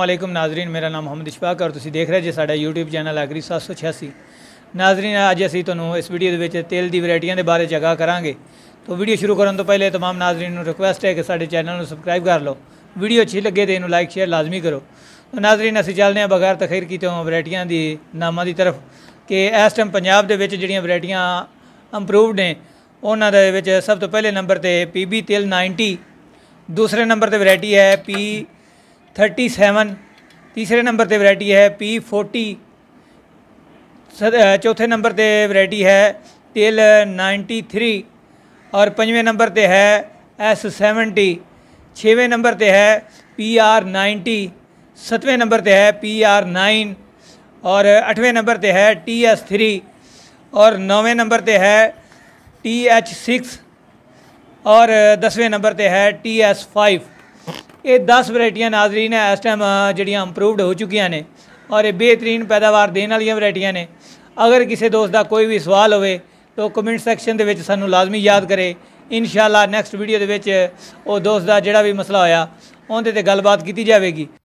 ਅਸਲਾਮ ਨਾਜ਼ਰੀਨ ਮੇਰਾ ਨਾਮ ਮੁਹੰਮਦ ਇਸ਼ਫਾਕ ਹੈ ਤੁਸੀਂ ਦੇਖ ਰਹੇ ਜੀ ਸਾਡਾ YouTube ਚੈਨਲ ਐਗਰੀ 786 ਨਾਜ਼ਰੀਨ ਅੱਜ ਅਸੀਂ ਤੁਹਾਨੂੰ ਇਸ ਵੀਡੀਓ ਦੇ ਵਿੱਚ ਤੇਲ ਦੀ ਵੈਰਾਈਟੀਆਂ ਦੇ ਬਾਰੇ ਜਗਾ ਕਰਾਂਗੇ ਤੋਂ ਵੀਡੀਓ ਸ਼ੁਰੂ ਕਰਨ ਤੋਂ ਪਹਿਲੇ तमाम ਨਾਜ਼ਰੀਨ ਨੂੰ ਰਿਕੁਐਸਟ ਹੈ ਕਿ ਸਾਡੇ ਚੈਨਲ ਨੂੰ ਸਬਸਕ੍ਰਾਈਬ ਕਰ ਲਓ ਵੀਡੀਓ ਅੱਛੀ ਲੱਗੇ ਤੇ ਇਹਨੂੰ ਲਾਈਕ ਸ਼ੇਅਰ ਲਾਜ਼ਮੀ ਕਰੋ ਤੋਂ ਨਾਜ਼ਰੀਨ ਅਸੀਂ ਚੱਲਦੇ ਹਾਂ ਬਗੈਰ ਤਖੀਰ ਕੀਤੇ ਹੋਏ ਵੈਰਾਈਟੀਆਂ ਦੀ ਨਾਮਾਂ ਦੀ ਤਰਫ ਕਿ ਇਸ ਟਾਈਮ ਪੰਜਾਬ ਦੇ ਵਿੱਚ ਜਿਹੜੀਆਂ ਵੈਰਾਈਟੀਆਂ ਇੰਪਰੂਵਡ ਨੇ ਉਹਨਾਂ ਦੇ ਵਿੱਚ ਸਭ ਤੋਂ ਪਹਿਲੇ ਨੰਬਰ ਤੇ PB ਤੇਲ 90 ਦੂਸਰੇ ਨੰਬਰ ਤੇ ਵੈਰਾਈਟੀ ਹੈ ਪੀ थर्टी सैवन तीसरे नंबर पर वरायटी है पी फोर्टी चौथे नंबर पर वरायटी है तिल नाइनटी थ्री और पंजवें नंबर पर है एस सैवनटी छेवें नंबर पर है पी आर नाइनटी सतवें नंबर पर है पी आर नाइन और अठवें नंबर पर है टी एस थ्री और नौवें नंबर पर है टी एच सिक्स और दसवें नंबर पर है टी एस फाइव ਇਹ 10 ਵੈਰਾਈਟੀਆਂ ਨਾਜ਼ਰੀਨ ਹੈ ਇਸ ਟਾਈਮ ਜਿਹੜੀਆਂ ਇੰਪਰੂਵਡ ਹੋ ਚੁੱਕੀਆਂ ਨੇ ਔਰ ਇਹ ਬਿਹਤਰੀਨ ਪੈਦਾਵਾਰ ਦੇਣ ਵਾਲੀਆਂ ਵੈਰਾਈਟੀਆਂ ਨੇ ਅਗਰ ਕਿਸੇ ਦੋਸਤ ਦਾ ਕੋਈ ਵੀ ਸਵਾਲ ਹੋਵੇ ਤਾਂ ਕਮੈਂਟ ਸੈਕਸ਼ਨ ਦੇ ਵਿੱਚ ਸਾਨੂੰ ਲਾਜ਼ਮੀ ਯਾਦ ਕਰੇ ਇਨਸ਼ਾਅੱਲਾ ਨੈਕਸਟ ਵੀਡੀਓ ਦੇ ਵਿੱਚ ਉਹ ਦੋਸਤ ਦਾ ਜਿਹੜਾ ਵੀ ਮਸਲਾ ਹੋਇਆ ਉਹਦੇ ਤੇ ਗੱਲਬਾਤ ਕੀਤੀ ਜਾਵੇਗੀ